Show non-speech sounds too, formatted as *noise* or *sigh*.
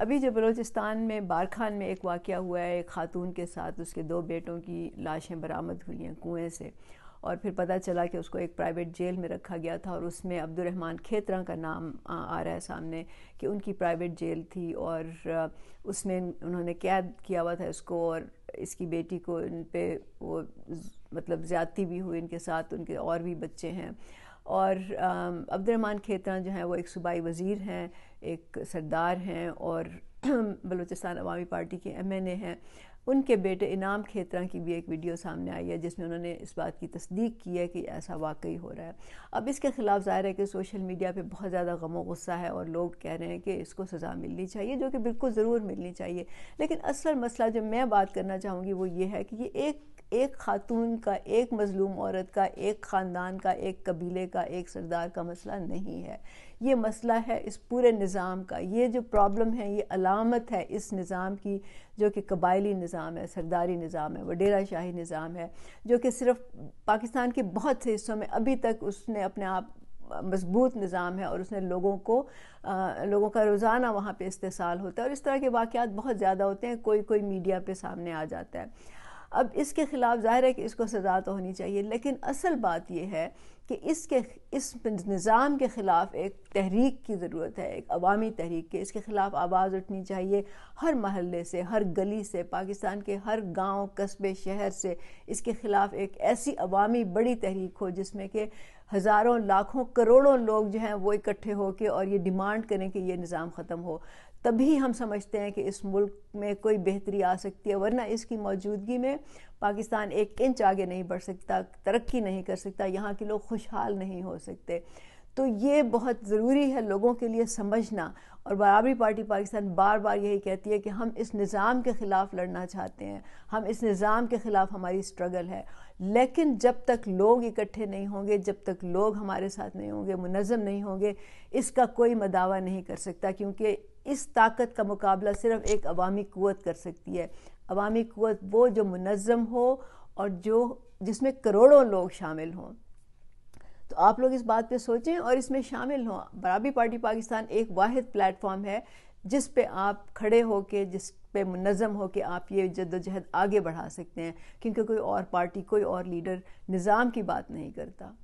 अभी जब बलोचिस्तान में बारखान में एक वाक़ हुआ है एक खातून के साथ उसके दो बेटों की लाशें बरामद हुई हैं कुएँ से और फिर पता चला कि उसको एक प्राइवेट जेल में रखा गया था और उसमें अब्दुलरहमान खेतरा का नाम आ रहा है सामने कि उनकी प्राइवेट जेल थी और उसमें उन्होंने कैद किया हुआ था इसको और इसकी बेटी को इन पर वो मतलब ज़्यादती भी हुई इनके साथ उनके और भी बच्चे हैं और अब्दुलरहमान खेतरा जो हैं वो एक सूबाई वज़ीर हैं एक सरदार हैं और *clears throat* बलूचिस्तान अवामी पार्टी के एम एन ए हैं उनके बेटे इनाम खेतरा की भी एक वीडियो सामने आई है जिसमें उन्होंने इस बात की तस्दीक की है कि ऐसा वाकई हो रहा है अब इसके ख़िलाफ़ ज़ाहिर है कि सोशल मीडिया पे बहुत ज़्यादा गमो गुस्सा है और लोग कह रहे हैं कि इसको सज़ा मिलनी चाहिए जो कि बिल्कुल ज़रूर मिलनी चाहिए लेकिन असल मसला जो मैं बात करना चाहूँगी वो ये है कि ये एक एक खातून का एक मज़लूम औरत का एक ख़ानदान का एक कबीले का एक सरदार का मसला नहीं है ये मसला है इस पूरे निज़ाम का ये जो प्रॉब्लम है ये अलामत है इस निज़ाम की जो कि कबायली निज़ाम है सरदारी निज़ाम है वडेरा शाही निज़ाम है जो कि सिर्फ पाकिस्तान के बहुत से हिस्सों में अभी तक उसने अपने आप मजबूत निज़ाम है और उसने लोगों को आ, लोगों का रोज़ाना वहाँ पे इस्तेसाल होता है और इस तरह के वाक़ बहुत ज़्यादा होते हैं कोई कोई मीडिया पे सामने आ जाता है अब इसके ख़िलाफ़ ज़ाहिर है कि इसको सज़ा तो होनी चाहिए लेकिन असल बात यह है कि इसके इस निज़ाम के ख़िलाफ़ एक तहरीक की ज़रूरत है एक अवामी तहरीक के इसके ख़िलाफ़ आवाज़ उठनी चाहिए हर महल्ले से हर गली से पाकिस्तान के हर गांव कस्बे शहर से इसके ख़िलाफ़ एक ऐसी अवामी बड़ी तहरीक हो जिसमें कि हज़ारों लाखों करोड़ों लोग जो हैं वो इकट्ठे होकर और ये डिमांड करें कि ये निज़ाम ख़त्म हो तभी हम समझते हैं कि इस मुल्क में कोई बेहतरी आ सकती है वरना इसकी मौजूदगी में पाकिस्तान एक इंच आगे नहीं बढ़ सकता तरक्की नहीं कर सकता यहाँ के लोग खुशहाल नहीं हो सकते तो ये बहुत ज़रूरी है लोगों के लिए समझना और बराबरी पार्टी पाकिस्तान बार बार यही कहती है कि हम इस निज़ाम के ख़िलाफ़ लड़ना चाहते हैं हम इस निज़ाम के ख़िलाफ़ हमारी स्ट्रगल है लेकिन जब तक लोग इकट्ठे नहीं होंगे जब तक लोग हमारे साथ नहीं होंगे मुनज़म नहीं होंगे इसका कोई मदावा नहीं कर सकता क्योंकि इस ताकत का मुकाबला सिर्फ एक अवामी क़वत कर सकती है अवामी क़वत वो जो मुनज़म हो और जो जिसमें करोड़ों लोग शामिल हों तो आप लोग इस बात पे सोचें और इसमें शामिल हों बराबरी पार्टी पाकिस्तान एक वाद प्लेटफॉर्म है जिस पे आप खड़े हो के जिस पे मुनज़म हो के आप ये जद्दोजहद आगे बढ़ा सकते हैं क्योंकि कोई और पार्टी कोई और लीडर निज़ाम की बात नहीं करता